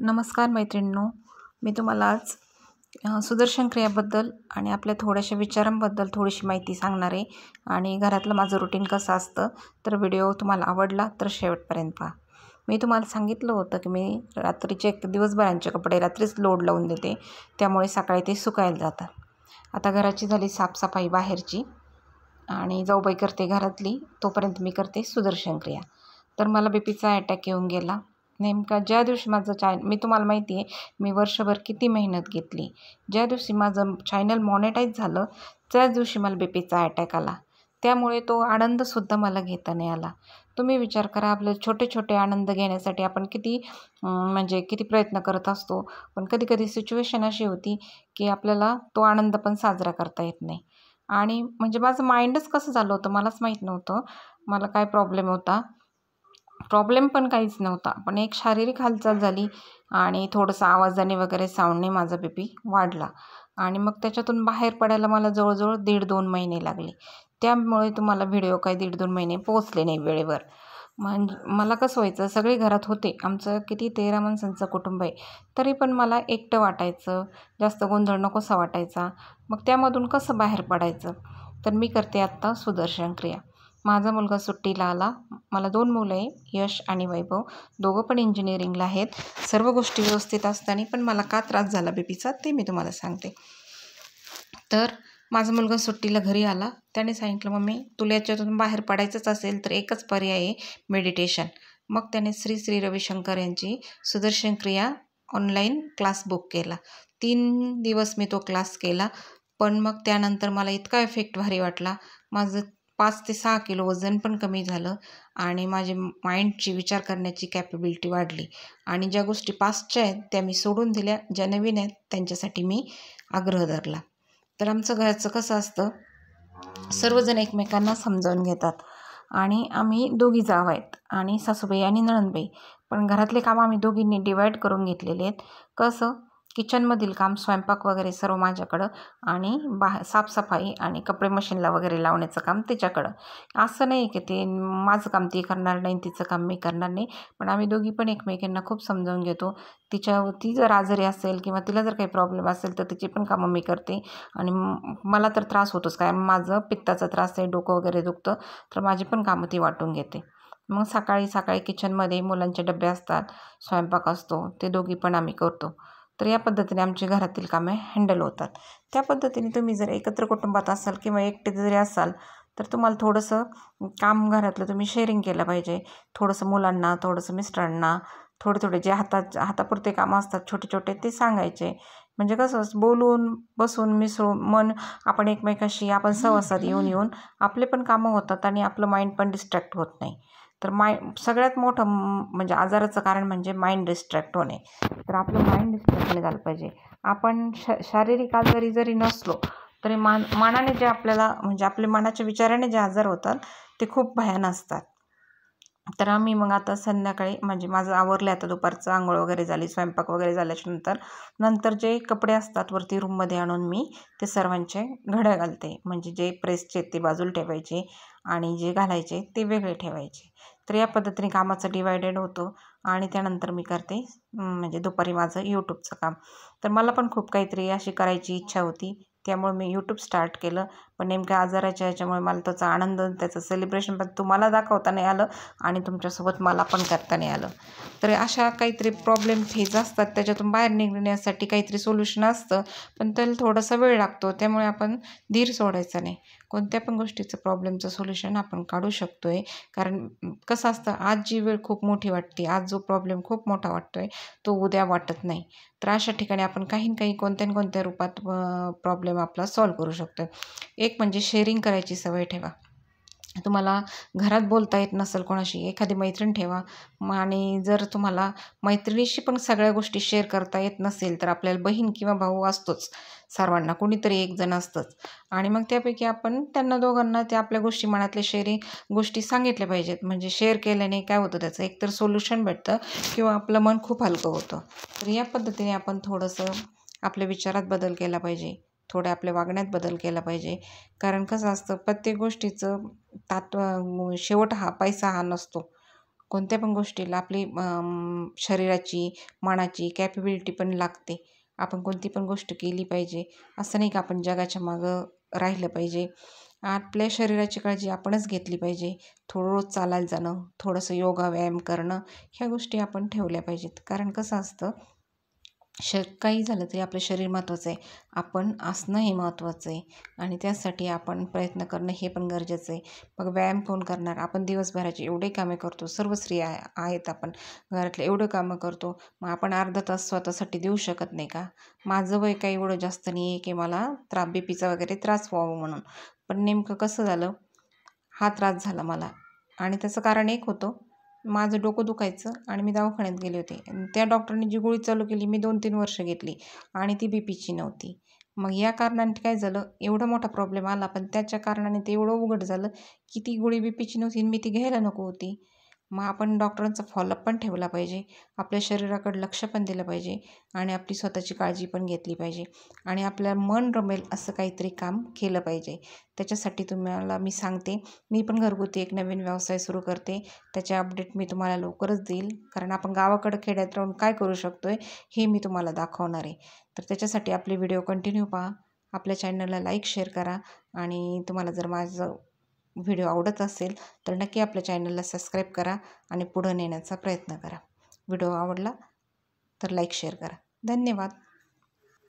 नमस्कार मैत्रिणींनो मी तुम्हाला आज सुदर्शन क्रियाबद्दल आणि आपल्या थोड्याशा विचारांबद्दल थोडीशी माहिती सांगणार आहे आणि घरातलं माझं रुटीन कसं असतं तर व्हिडिओ तुम्हाला आवडला तर शेवटपर्यंत पहा मी तुम्हाला सांगितलं होतं की मी रात्रीचे एक दिवसभरांचे कपडे रात्रीच लोड लावून देते त्यामुळे सकाळी ते सुकायला जातात आता घराची झाली साफसफाई बाहेरची आणि जाऊबाई करते घरातली तोपर्यंत मी करते सुदर्शन क्रिया तर मला बीपीचा अटॅक येऊन गेला नेमका ज्या दिवशी माझं चाय मी तुम्हाला माहिती आहे मी वर्षभर किती मेहनत घेतली ज्या दिवशी माझं चॅनल मॉनिटाईज झालं त्याच दिवशी मला बेपीचा अटॅक आला त्यामुळे तो आनंदसुद्धा मला घेता नाही आला तुम्ही विचार करा आपले छोटे छोटे आनंद घेण्यासाठी आपण किती म्हणजे किती प्रयत्न करत असतो पण कधी कधी सिच्युएशन अशी होती की आपल्याला तो आनंद पण साजरा करता येत नाही आणि म्हणजे माझं माइंडच कसं झालं होतं मलाच माहीत नव्हतं मला काय प्रॉब्लेम होता प्रॉब्लेम पण काहीच नव्हता पण एक शारीरिक हालचाल झाली आणि थोडंसं आवाजाने वगैरे साऊंडने माझा बीपी वाढला आणि मग त्याच्यातून बाहेर पडायला मला जवळजवळ दीड दोन महिने लागले त्यामुळे तुम्हाला व्हिडिओ काही दीड दोन महिने पोचले नाही वेळेवर म्हणजे मला कसं व्हायचं सगळे घरात होते आमचं किती तेरा माणसांचं कुटुंब आहे तरी पण मला एकटं वाटायचं जास्त गोंधळ नकोसा वाटायचा मग त्यामधून कसं बाहेर पडायचं तर मी करते आत्ता सुदर्शन क्रिया माझा मुलगा सुट्टीला आला मला दोन मुलं आहे यश आणि वैभव दोघं पण इंजिनिअरिंगला आहेत सर्व गोष्टी व्यवस्थित असताना पण मला का त्रास झाला बेबीचा ते मी तुम्हाला सांगते तर माझा मुलगा सुट्टीला घरी आला त्याने सांगितलं मम्मी तुला याच्यातून बाहेर पडायचंच असेल तर एकच पर्याय आहे मेडिटेशन मग त्याने श्री श्री रविशंकर यांची सुदर्शन क्रिया ऑनलाईन क्लास बुक केला तीन दिवस मी तो क्लास केला पण मग त्यानंतर मला इतका इफेक्ट भारी वाटला माझं पाच ते सहा किलो वजन पण कमी झालं आणि माझे माइंडची विचार करण्याची कॅपेबिलिटी वाढली आणि ज्या गोष्टी पास्टच्या आहेत त्या मी सोडून दिल्या ज्या नवीन आहेत त्यांच्यासाठी मी आग्रह धरला तर आमचं घरचं कसं असतं सर्वजण एकमेकांना समजावून घेतात आणि आम्ही दोघी जाव आहेत आणि सासूबाई आणि नणंदबाई पण घरातले कामं आम्ही दोघींनी डिवाईड करून घेतलेले आहेत कसं किचनमधील काम स्वयंपाक वगैरे सर्व माझ्याकडं आणि बाहे साफसफाई आणि कपडे मशीनला वगैरे लावण्याचं काम तिच्याकडं असं नाही की ते माझं काम ती करणार नाही तिचं काम मी करणार नाही पण आम्ही दोघी पण एकमेकींना खूप समजावून घेतो तिच्या ती जर आजारी असेल किंवा तिला जर काही प्रॉब्लेम असेल तर तिची पण कामं मी करते आणि मला तर त्रास होतोच काय माझं पित्ताचा त्रास आहे डोकं वगैरे दुखतं तर माझी पण कामं ती वाटून घेते मग सकाळी सकाळी किचनमध्ये मुलांचे डबे असतात स्वयंपाक असतो ते दोघी पण आम्ही करतो तर या पद्धतीने आमची घरातील कामे हँडल होतात त्या पद्धतीने तुम्ही जर एकत्र कुटुंबात असाल किंवा एकटे जरी असाल तर तुम्हाला थोडंसं काम घरातलं तुम्ही शेअरिंग केलं पाहिजे थोडंसं मुलांना थोडंसं मिस्टरांना थोडे थोडे जे हातात हातापुरते कामं असतात छोटे छोटे ते सांगायचे म्हणजे कसं बोलून बसून मिसळून मन आपण एकमेकाशी आपण सहवासात येऊन येऊन आपले पण कामं होतात आणि आपलं माइंड पण डिस्ट्रॅक्ट होत नाही तर माइ सगळ्यात मोठं म्हणजे आजाराचं कारण म्हणजे माइंड डिस्ट्रॅक्ट होणे तर आपलं माइंड डिस्ट्रॅक्ट होणे झालं पाहिजे आपण श शारीरिक आजारी जरी नसलो तरी मान मनाने जे आपल्याला म्हणजे आपले मनाच्या विचाराने जे आजार होतात ते खूप भयान असतात तर आम्ही मग आता संध्याकाळी म्हणजे माझं आवरलं आता दुपारचं आंघोळ वगैरे झाली स्वयंपाक वगैरे झाल्याच्यानंतर नंतर जे कपडे असतात वरती रूममध्ये आणून मी ते सर्वांचे घड्या घालते म्हणजे जे प्रेसचे ते बाजूला ठेवायचे आणि जे घालायचे ते वेगळे ठेवायचे तर या पद्धतीने कामाचं डिवायडेड होतो आणि त्यानंतर मी करते म्हणजे दुपारी माझं यूट्यूबचं काम तर मला पण खूप काहीतरी अशी करायची इच्छा होती त्यामुळे मी यूट्यूब स्टार्ट केलं पण नेमक्या आजाराच्या ह्याच्यामुळे मला त्याचा आनंद त्याचं सेलिब्रेशन पण तुम्हाला दाखवता नाही आलं आणि तुमच्यासोबत मला पण करता नाही आलं तर अशा काहीतरी प्रॉब्लेम फेज असतात त्याच्यातून बाहेर निघण्यासाठी काहीतरी सोल्युशन असतं पण त्याला थोडासा वेळ लागतो त्यामुळे आपण धीर सोडायचा नाही कोणत्या पण गोष्टीचं प्रॉब्लेमचं सोल्युशन आपण काढू शकतो आहे कारण कसं असतं आज जी वेळ खूप मोठी वाटते आज जो प्रॉब्लेम खूप मोठा वाटतो आहे तो उद्या वाटत नाही तर अशा ठिकाणी आपण काही ना काही कोणत्या कोणत्या रूपात प्रॉब्लेम आपला सॉल्व करू शकतो एक एक म्हणजे शेअरिंग करायची सवय ठेवा तुम्हाला घरात बोलता येत नसेल कोणाशी एखादी मैत्रीण ठेवा मग आणि जर तुम्हाला मैत्रिणीशी पण सगळ्या गोष्टी शेअर करता येत नसेल तर आपल्याला बहीण किंवा भाऊ असतोच सर्वांना कोणीतरी एक जण असतंच आणि मग त्यापैकी आपण त्यांना दोघांना त्या आपल्या गोष्टी मनातल्या शेअरिंग गोष्टी सांगितल्या पाहिजेत म्हणजे शेअर केल्याने काय होतं त्याचं एकतर सोल्युशन भेटतं किंवा आपलं मन खूप हलकं होतं तर या पद्धतीने आपण थोडंसं आपल्या विचारात बदल केला पाहिजे थोडे आपल्या वागण्यात बदल केला पाहिजे कारण कसं असतं प्रत्येक गोष्टीचं तात शेवट हा पैसा हा नसतो कोणत्या पण गोष्टीला आपली शरीराची मनाची कॅपेबिलिटी पण लागते आपण कोणती पण गोष्ट केली पाहिजे असं नाही का आपण जगाच्या मागं राहिलं पाहिजे आपल्या शरीराची काळजी आपणच घेतली पाहिजे थोडं रोज चालायला जाणं थोडंसं योगा व्यायाम करणं ह्या गोष्टी आपण ठेवल्या पाहिजेत कारण कसं असतं श काही झालं तरी आपलं शरीर महत्त्वाचं आहे आपण असणं हे महत्त्वाचं आहे आणि त्यासाठी आपण प्रयत्न करणं हे पण गरजेचं आहे मग व्यायाम कोण करणार आपण दिवसभराची एवढे कामे करतो सर्व स्त्रिया आहेत आपण घरातले एवढं कामं करतो मग आपण अर्धा तास स्वतःसाठी देऊ शकत नाही का माझं वय काही एवढं जास्त नाही आहे की मला त्रा बी पीचा वगैरे त्रास व्हावा म्हणून पण नेमकं कसं झालं हा त्रास झाला मला आणि त्याचं कारण एक होतं माझं डोकं दुखायचं आणि मी दवाखान्यात गेले होते त्या डॉक्टरने जी गोळी चालू केली मी दोन तीन वर्ष घेतली आणि ती बी पीची नव्हती मग या कारणाने काय झालं एवढा मोठा प्रॉब्लेम आला पण त्याच्या कारणाने ते एवढं उघड झालं की ती गोळी बी पीची नव्हती मी ती घ्यायला नको होती मग आपण डॉक्टरांचा फॉलोअप पण ठेवला पाहिजे आपल्या शरीराकडे लक्ष पण दिलं पाहिजे आणि आपली स्वतःची काळजी पण घेतली पाहिजे आणि आपल्या मन रमेल असं काहीतरी काम केलं पाहिजे त्याच्यासाठी तुम्हाला मी सांगते मी पण घरगुती एक नवीन व्यवसाय सुरू करते त्याचे अपडेट मी तुम्हाला लवकरच देईल कारण आपण गावाकडं खेड्यात राहून काय करू शकतो आहे हे मी तुम्हाला दाखवणार आहे तर त्याच्यासाठी आपले व्हिडिओ कंटिन्यू पहा आपल्या चॅनलला लाईक शेअर करा आणि तुम्हाला जर माझं व्हिडिओ आवडत असेल तर नक्की आपल्या चॅनलला सबस्क्राईब करा आणि पुढं नेण्याचा प्रयत्न करा व्हिडिओ आवडला तर लाईक शेअर करा धन्यवाद